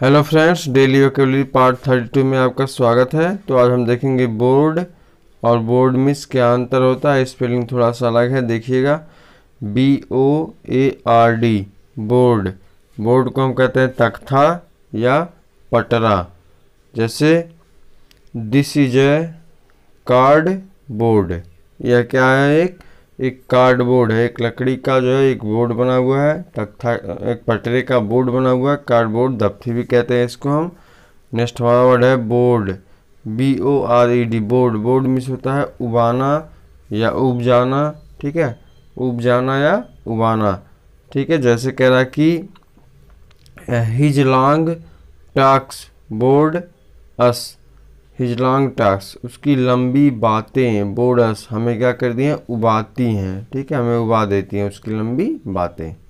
hello friends daily vocabulary part thirty two में आपका स्वागत है तो आज हम देखेंगे बोर्ड और बोर्ड मिस क्या अंतर होता है स्पेलिंग थोड़ा सा अलग है देखिएगा B O A R D board board को हम कहते हैं तख्ता या पटरा जैसे this is a cardboard यह क्या है एक एक कार्डबोर्ड है एक लकड़ी का जो है एक बोर्ड बना हुआ है तख्ता एक पटरे का बोर्ड बना हुआ है कार्डबोर्ड दफ्ती भी कहते हैं इसको हम नेक्स्ट हमारा वर्ड है bored B O R E D board bored मिस होता है उबाना या उब जाना ठीक है उब जाना या उबाना ठीक है जैसे कह रहा कि his long talks bored us his long उसकी लंबी बातें बोडस हमें क्या कर दी हैं उबाती हैं ठीक है हमें उबा देती हैं उसकी लंबी बातें